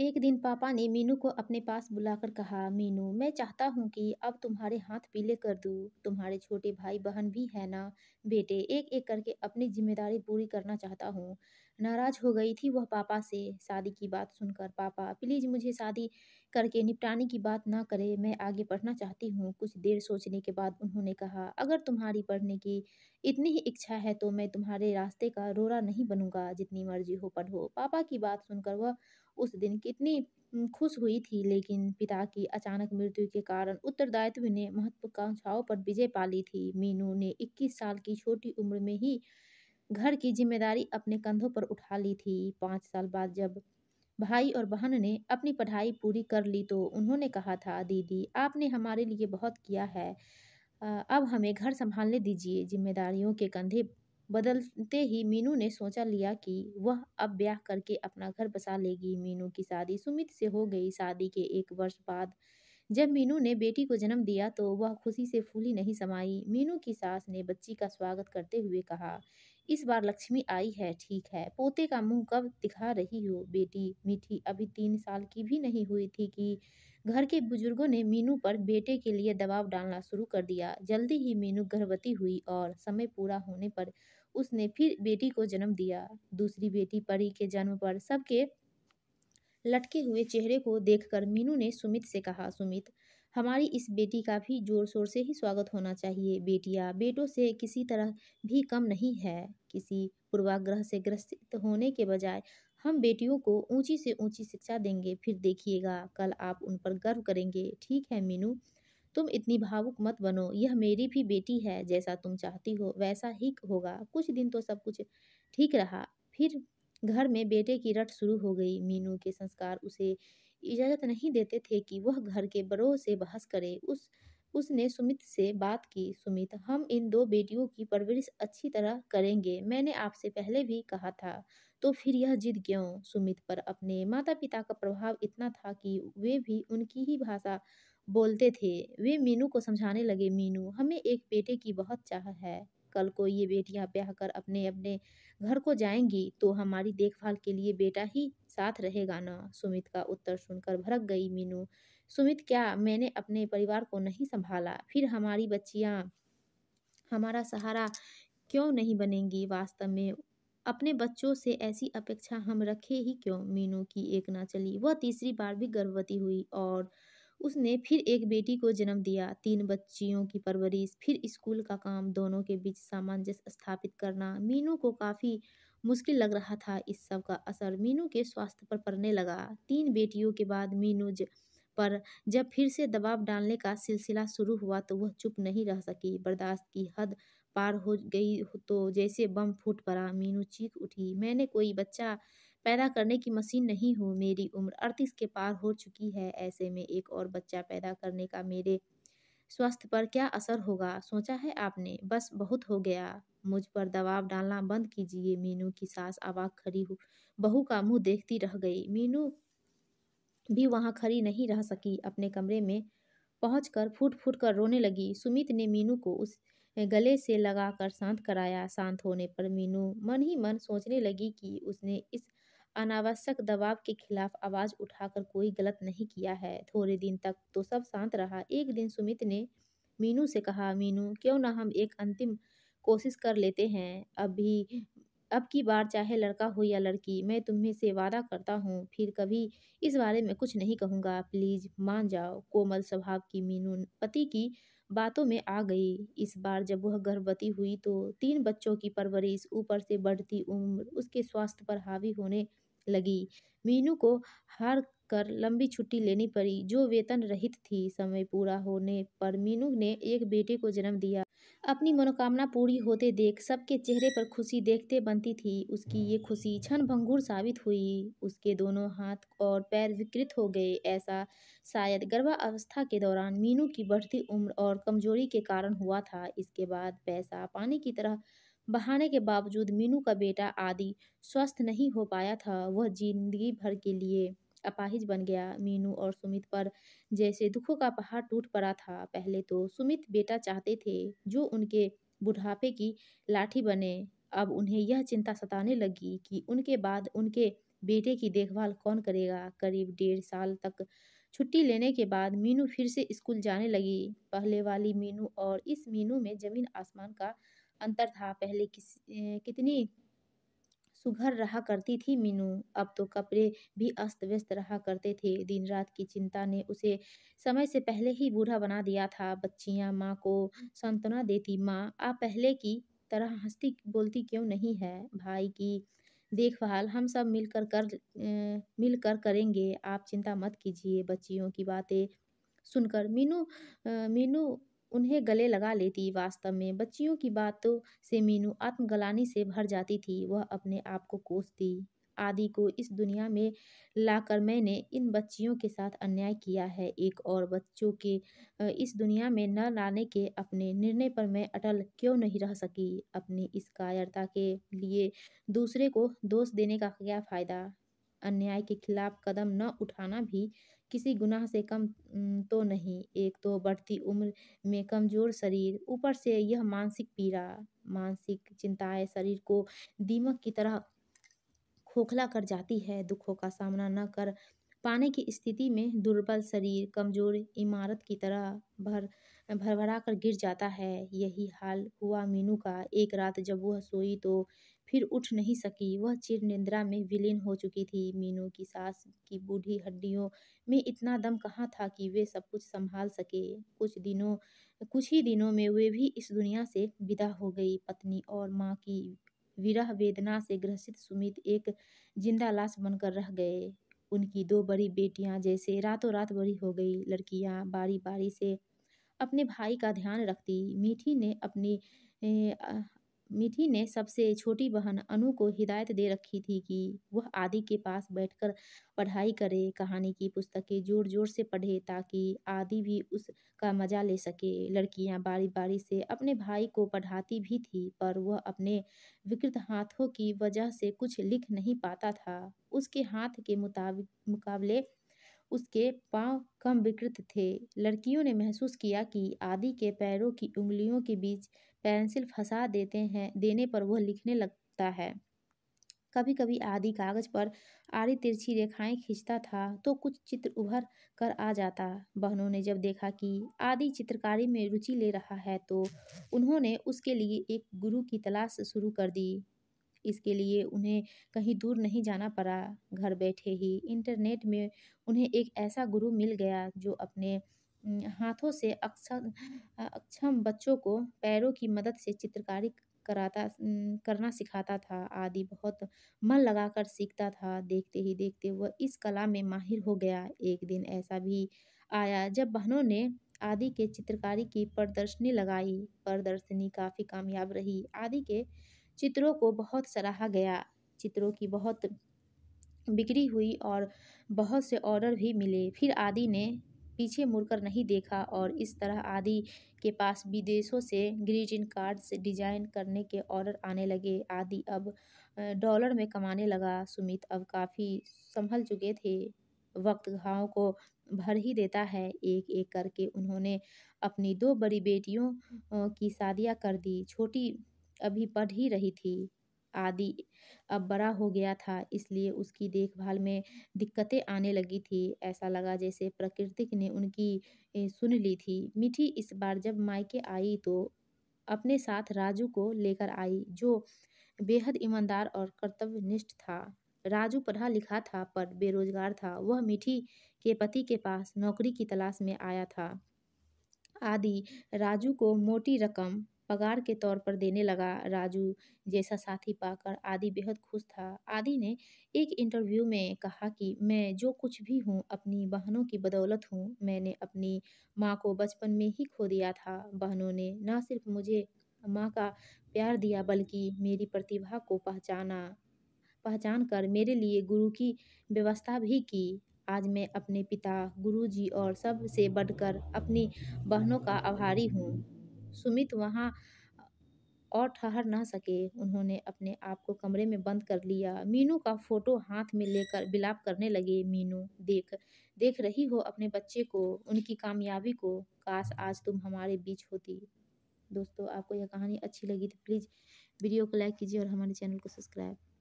एक दिन पापा ने मीनू को अपने पास बुलाकर कहा मीनू मैं चाहता हूँ कि अब तुम्हारे हाथ पीले कर दूँ तुम्हारे छोटे भाई बहन भी है ना बेटे एक एक करके अपनी जिम्मेदारी पूरी करना चाहता हूँ नाराज हो गई थी वह पापा से शादी की बात सुनकर पापा प्लीज़ मुझे शादी करके निपटाने की बात ना करे मैं आगे पढ़ना चाहती हूँ कुछ देर सोचने के बाद उन्होंने कहा अगर तुम्हारी पढ़ने की इतनी ही इच्छा है तो मैं तुम्हारे रास्ते का रोरा नहीं बनूंगा जितनी मर्जी हो पढ़ो पापा की बात सुनकर वह उस दिन कितनी खुश हुई थी लेकिन पिता की अचानक मृत्यु के कारण उत्तरदायित्व ने महत्वाकांक्षाओं पर विजय पाली थी मीनू ने 21 साल की छोटी उम्र में ही घर की जिम्मेदारी अपने कंधों पर उठा ली थी पाँच साल बाद जब भाई और बहन ने अपनी पढ़ाई पूरी कर ली तो उन्होंने कहा था दीदी आपने हमारे लिए बहुत किया है अब हमें घर संभालने दीजिए जिम्मेदारियों के कंधे बदलते ही मीनू ने सोचा लिया कि वह अब ब्याह करके अपना घर बसा लेगी मीनू की शादी सुमित से हो गई शादी के एक वर्ष बाद जब मीनू ने बेटी को जन्म दिया तो वह खुशी से फूली नहीं समाई मीनू की सास ने बच्ची का स्वागत करते हुए कहा इस बार लक्ष्मी आई है ठीक है पोते का मुंह कब दिखा रही हो बेटी मीठी अभी तीन साल की भी नहीं हुई थी कि घर के बुजुर्गों ने मीनू पर बेटे के लिए दबाव डालना शुरू कर दिया जल्दी ही मीनू गर्भवती हुई और समय पूरा होने पर उसने फिर बेटी को जन्म दिया दूसरी बेटी परी के जन्म पर सबके लटके हुए चेहरे को देखकर मीनू ने सुमित से कहा सुमित हमारी इस बेटी का भी जोर शोर से ही स्वागत होना चाहिए बेटियां बेटों से किसी तरह भी कम नहीं है किसी पूर्वाग्रह से ग्रसित होने के बजाय हम बेटियों को ऊंची से ऊंची शिक्षा देंगे फिर देखिएगा कल आप उन पर गर्व करेंगे ठीक है मीनू तुम इतनी भावुक मत बनो यह मेरी भी बेटी है जैसा तुम चाहती हो वैसा ही होगा कुछ दिन तो सब कुछ ठीक रहा फिर घर में बेटे की रट शुरू हो गई मीनू के संस्कार उसे इजाज़त नहीं देते थे कि वह घर के बड़ों से बहस करे उस उसने सुमित से बात की सुमित हम इन दो बेटियों की परवरिश अच्छी तरह करेंगे मैंने आपसे पहले भी कहा था तो फिर यह जिद क्यों सुमित पर अपने माता पिता का प्रभाव इतना था कि वे भी उनकी ही भाषा बोलते थे वे मीनू को समझाने लगे मीनू हमें एक बेटे की बहुत चाह है कल को ये बेटियां ब्याह कर अपने अपने घर को जाएंगी तो हमारी देखभाल के लिए बेटा ही साथ रहेगा ना सुमित का उत्तर सुनकर भड़क गई मीनू सुमित क्या मैंने अपने परिवार को नहीं संभाला फिर हमारी बच्चियां हमारा सहारा क्यों नहीं बनेंगी वास्तव में अपने बच्चों से ऐसी अपेक्षा हम रखे ही क्यों मीनू की एक ना चली वह तीसरी बार भी गर्भवती हुई और उसने फिर एक बेटी को जन्म दिया तीन बच्चियों की परवरिश फिर स्कूल का काम दोनों के बीच सामंजस्य स्थापित करना मीनू को काफ़ी मुश्किल लग रहा था इस सब का असर मीनू के स्वास्थ्य पर पड़ने लगा तीन बेटियों के बाद मीनू पर जब फिर से दबाव डालने का सिलसिला शुरू हुआ तो वह चुप नहीं रह सकी बर्दाश्त की हद पार हो गई तो जैसे बम फूट पड़ा मीनू चीख उठी मैंने कोई बच्चा पैदा करने की मशीन नहीं हूँ मेरी उम्र अड़तीस के पार हो चुकी है ऐसे में एक और बच्चा पैदा करने का मेरे स्वास्थ्य पर क्या असर होगा सोचा है आपने बस बहुत हो गया मुझ पर दबाव डालना बंद कीजिए मीनू की सास अबाक खड़ी हो बहू का मुंह देखती रह गई मीनू भी वहां खड़ी नहीं रह सकी अपने कमरे में पहुंच कर फूट फूट कर रोने लगी सुमित ने मीनू को उस गले से लगाकर शांत कराया शांत होने पर मीनू मन ही मन सोचने लगी कि उसने इस अनावश्यक दबाव के खिलाफ आवाज उठाकर कोई गलत नहीं किया है थोड़े दिन तक तो सब शांत रहा एक दिन सुमित ने मीनू से कहा मीनू क्यों ना हम एक अंतिम कोशिश कर लेते हैं अभी अब की बार चाहे लड़का हो या लड़की मैं तुम्हें से वादा करता हूँ फिर कभी इस बारे में कुछ नहीं कहूँगा प्लीज़ मान जाओ कोमल स्वभाव की मीनू पति की बातों में आ गई इस बार जब वह गर्भवती हुई तो तीन बच्चों की परवरिश ऊपर से बढ़ती उम्र उसके स्वास्थ्य पर हावी होने लगी मीनू को हार कर लंबी छुट्टी लेनी पड़ी जो वेतन रहित थी समय पूरा होने पर मीनू ने एक बेटे को जन्म दिया अपनी मनोकामना पूरी होते देख सबके चेहरे पर खुशी देखते बनती थी उसकी ये खुशी क्षण भंगुर साबित हुई उसके दोनों हाथ और पैर विकृत हो गए ऐसा शायद गर्भावस्था के दौरान मीनू की बढ़ती उम्र और कमजोरी के कारण हुआ था इसके बाद पैसा पानी की तरह बहाने के बावजूद मीनू का बेटा आदि स्वस्थ नहीं हो पाया था वह जिंदगी भर के लिए अपाहिज बन गया मीनू और सुमित पर जैसे दुखों का पहाड़ टूट पड़ा था पहले तो सुमित बेटा चाहते थे जो उनके बुढ़ापे की लाठी बने अब उन्हें यह चिंता सताने लगी कि उनके बाद उनके बेटे की देखभाल कौन करेगा करीब डेढ़ साल तक छुट्टी लेने के बाद मीनू फिर से स्कूल जाने लगी पहले वाली मीनू और इस मीनू में जमीन आसमान का अंतर था पहले किस कितनी सुघर रहा करती थी मीनू अब तो कपड़े भी अस्त व्यस्त रहा करते थे दिन रात की चिंता ने उसे समय से पहले ही बूढ़ा बना दिया था बच्चियाँ माँ को सांत्वना देती माँ आप पहले की तरह हंसती बोलती क्यों नहीं है भाई की देखभाल हम सब मिलकर कर मिलकर करेंगे आप चिंता मत कीजिए बच्चियों की बातें सुनकर मीनू मीनू उन्हें गले लगा लेती वास्तव में बच्चियों की बातों से मीनू आत्मगलानी से भर जाती थी वह अपने आप को कोसती आदि को इस दुनिया में लाकर मैंने इन बच्चियों के साथ अन्याय किया है एक और बच्चों के इस दुनिया में न लाने के अपने निर्णय पर मैं अटल क्यों नहीं रह सकी अपनी इस कायरता के लिए दूसरे को दोष देने का क्या फ़ायदा अन्याय के खिलाफ कदम न उठाना भी किसी गुनाह से कम तो नहीं एक तो बढ़ती उम्र में कमज़ोर शरीर ऊपर से यह मानसिक पीड़ा मानसिक चिंताएं शरीर को दीमक की तरह खोखला कर जाती है दुखों का सामना न कर पाने की स्थिति में दुर्बल शरीर कमज़ोर इमारत की तरह भर भरभरा कर गिर जाता है यही हाल हुआ मीनू का एक रात जब वह सोई तो फिर उठ नहीं सकी वह चिर निंद्रा में विलीन हो चुकी थी मीनू की सास की बूढ़ी हड्डियों में इतना दम कहाँ था कि वे सब कुछ संभाल सके कुछ दिनों कुछ ही दिनों में वे भी इस दुनिया से विदा हो गई पत्नी और माँ की विरह वेदना से ग्रसित सुमित एक जिंदा लाश बनकर रह गए उनकी दो बड़ी बेटियां जैसे रातों रात बड़ी हो गई लड़कियां बारी बारी से अपने भाई का ध्यान रखती मीठी ने अपनी मीठी ने सबसे छोटी बहन अनु को हिदायत दे रखी थी कि वह आदि के पास बैठकर पढ़ाई करे कहानी की पुस्तकें जोर जोर से पढ़े ताकि आदि भी उसका मजा ले सके लड़कियां बारी बारी से अपने भाई को पढ़ाती भी थी पर वह अपने विकृत हाथों की वजह से कुछ लिख नहीं पाता था उसके हाथ के मुताबिक मुकाबले उसके पाँव कम विकृत थे लड़कियों ने महसूस किया कि आदि के पैरों की उंगलियों के बीच पेंसिल फंसा देते हैं देने पर वह लिखने लगता है कभी कभी आदि कागज पर आड़ी तिरछी रेखाएं खींचता था तो कुछ चित्र उभर कर आ जाता बहनों ने जब देखा कि आदि चित्रकारी में रुचि ले रहा है तो उन्होंने उसके लिए एक गुरु की तलाश शुरू कर दी इसके लिए उन्हें कहीं दूर नहीं जाना पड़ा घर बैठे ही इंटरनेट में उन्हें एक ऐसा गुरु मिल गया जो अपने हाथों से अक्षम अक्षम बच्चों को पैरों की मदद से चित्रकारी कराता करना सिखाता था आदि बहुत मन लगाकर सीखता था देखते ही देखते वह इस कला में माहिर हो गया एक दिन ऐसा भी आया जब बहनों ने आदि के चित्रकारी की प्रदर्शनी लगाई प्रदर्शनी काफ़ी कामयाब रही आदि के चित्रों को बहुत सराहा गया चित्रों की बहुत बिक्री हुई और बहुत से ऑर्डर भी मिले फिर आदि ने पीछे मुड़कर नहीं देखा और इस तरह आदि के पास विदेशों से ग्रीटिंग कार्ड्स डिजाइन करने के ऑर्डर आने लगे आदि अब डॉलर में कमाने लगा सुमित अब काफ़ी संभल चुके थे वक्त घाव को भर ही देता है एक एक करके उन्होंने अपनी दो बड़ी बेटियों की शादियां कर दी छोटी अभी पढ़ ही रही थी आदि अब बड़ा हो गया था इसलिए उसकी देखभाल में दिक्कतें आने लगी थी ऐसा लगा जैसे प्रकृति ने उनकी सुन ली थी मिठी इस बार जब मायके आई तो अपने साथ राजू को लेकर आई जो बेहद ईमानदार और कर्तव्यनिष्ठ था राजू पढ़ा लिखा था पर बेरोजगार था वह मिठी के पति के पास नौकरी की तलाश में आया था आदि राजू को मोटी रकम पगार के तौर पर देने लगा राजू जैसा साथी पाकर आदि बेहद खुश था आदि ने एक इंटरव्यू में कहा कि मैं जो कुछ भी हूँ अपनी बहनों की बदौलत हूँ मैंने अपनी माँ को बचपन में ही खो दिया था बहनों ने न सिर्फ मुझे माँ का प्यार दिया बल्कि मेरी प्रतिभा को पहचाना पहचान कर मेरे लिए गुरु की व्यवस्था भी की आज मैं अपने पिता गुरुजी और सब से बढ़कर अपनी बहनों का आभारी हूँ सुमित वहाँ और ठहर ना सके उन्होंने अपने आप को कमरे में बंद कर लिया मीनू का फोटो हाथ में लेकर बिलाप करने लगे मीनू देख देख रही हो अपने बच्चे को उनकी कामयाबी को काश आज तुम हमारे बीच होती दोस्तों आपको यह कहानी अच्छी लगी तो प्लीज़ वीडियो को लाइक कीजिए और हमारे चैनल को सब्सक्राइब